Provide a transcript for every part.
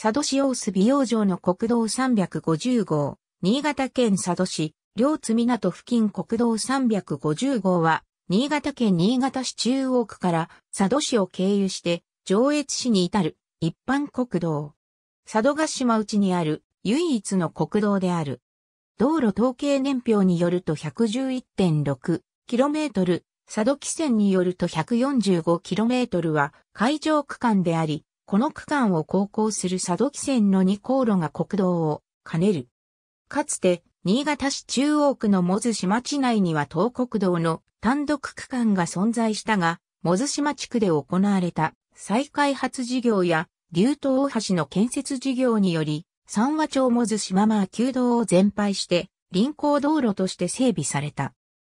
佐渡市大須美容城の国道350号、新潟県佐渡市、両津港付近国道350号は、新潟県新潟市中央区から佐渡市を経由して上越市に至る一般国道。佐渡ヶ島内にある唯一の国道である。道路統計年表によると 111.6km、佐渡汽船によると 145km は海上区間であり、この区間を航行する佐渡汽船の2航路が国道を兼ねる。かつて、新潟市中央区のモズ島地内には東国道の単独区間が存在したが、モズ島地区で行われた再開発事業や、竜頭大橋の建設事業により、三和町モズ島間旧道を全廃して、臨港道路として整備された。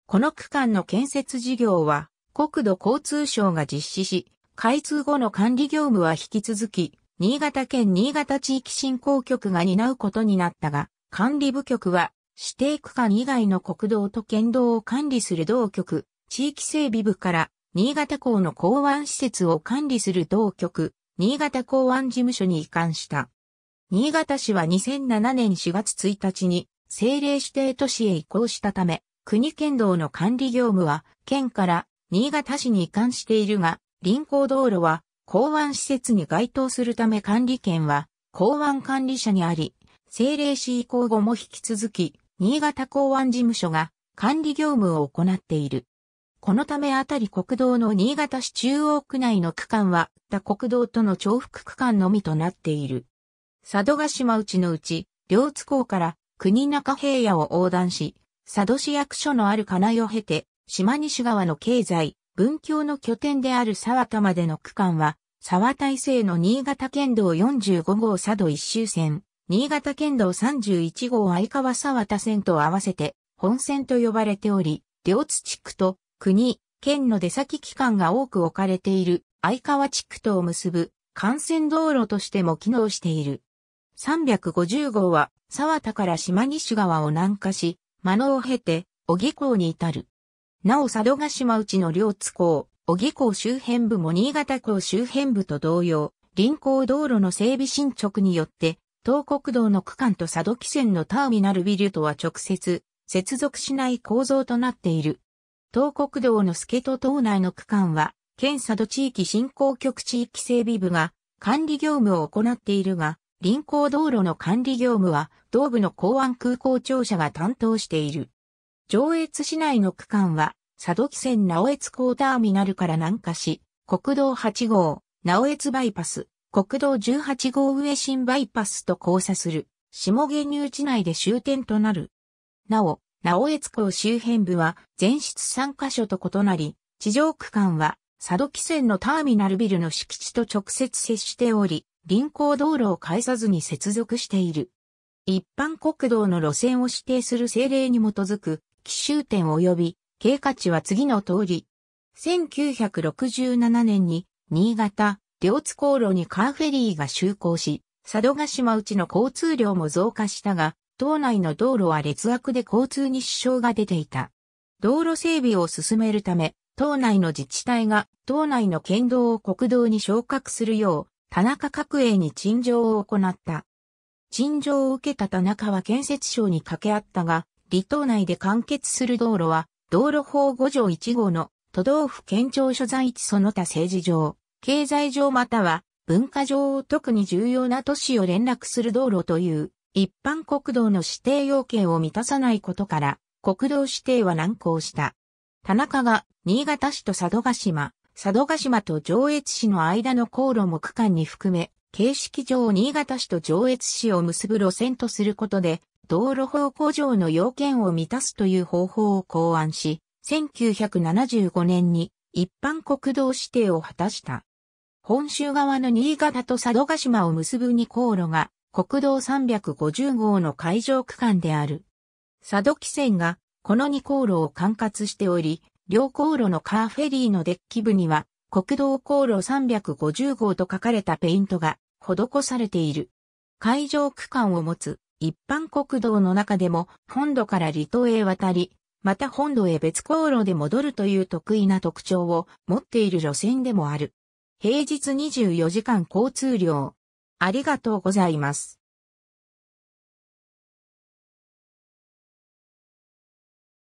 この区間の建設事業は、国土交通省が実施し、開通後の管理業務は引き続き、新潟県新潟地域振興局が担うことになったが、管理部局は、指定区間以外の国道と県道を管理する同局、地域整備部から、新潟港の港湾施設を管理する同局、新潟港湾事務所に移管した。新潟市は2007年4月1日に政令指定都市へ移行したため、国県道の管理業務は県から新潟市に移管しているが、臨港道路は港湾施設に該当するため管理権は港湾管理者にあり、政令市移行後も引き続き、新潟港湾事務所が管理業務を行っている。このためあたり国道の新潟市中央区内の区間は、他国道との重複区間のみとなっている。佐渡島内のうち、両津港から国中平野を横断し、佐渡市役所のある金井を経て、島西側の経済、文教の拠点である沢田までの区間は、沢田伊勢の新潟県道45号佐渡一周線、新潟県道31号相川沢田線と合わせて、本線と呼ばれており、両津地区と国、県の出先機関が多く置かれている相川地区とを結ぶ幹線道路としても機能している。350号は、沢田から島西川を南下し、間野を経て、小木港に至る。なお佐渡島内の両津港、小木港周辺部も新潟港周辺部と同様、臨港道路の整備進捗によって、東国道の区間と佐渡汽船のターミナルビルとは直接、接続しない構造となっている。東国道の助戸島内の区間は、県佐渡地域振興局地域整備部が管理業務を行っているが、臨港道路の管理業務は、道部の港湾空港庁舎が担当している。上越市内の区間は、佐渡汽船直越港ターミナルから南下し、国道8号、直越バイパス、国道18号上新バイパスと交差する、下下入地内で終点となる。なお、直越港周辺部は全室3カ所と異なり、地上区間は佐渡汽船のターミナルビルの敷地と直接接しており、臨港道路を介さずに接続している。一般国道の路線を指定する政令に基づく奇襲点及び経過値は次の通り。1967年に新潟、両津航路にカーフェリーが就航し、佐渡島内の交通量も増加したが、島内の道路は劣悪で交通に支障が出ていた。道路整備を進めるため、島内の自治体が島内の県道を国道に昇格するよう、田中角栄に陳情を行った。陳情を受けた田中は建設省に掛け合ったが、離島内で完結する道路は、道路法5条1号の都道府県庁所在地その他政治上、経済上または文化上を特に重要な都市を連絡する道路という一般国道の指定要件を満たさないことから国道指定は難航した。田中が新潟市と佐渡島、佐渡島と上越市の間の航路も区間に含め、形式上新潟市と上越市を結ぶ路線とすることで道路方向上の要件を満たすという方法を考案し、1975年に一般国道指定を果たした。本州側の新潟と佐渡島を結ぶ2航路が国道350号の海上区間である。佐渡汽船がこの2航路を管轄しており、両航路のカーフェリーのデッキ部には国道航路350号と書かれたペイントが施されている。海上区間を持つ一般国道の中でも本土から離島へ渡り、また本土へ別航路で戻るという得意な特徴を持っている路線でもある。平日24時間交通量。ありがとうございます。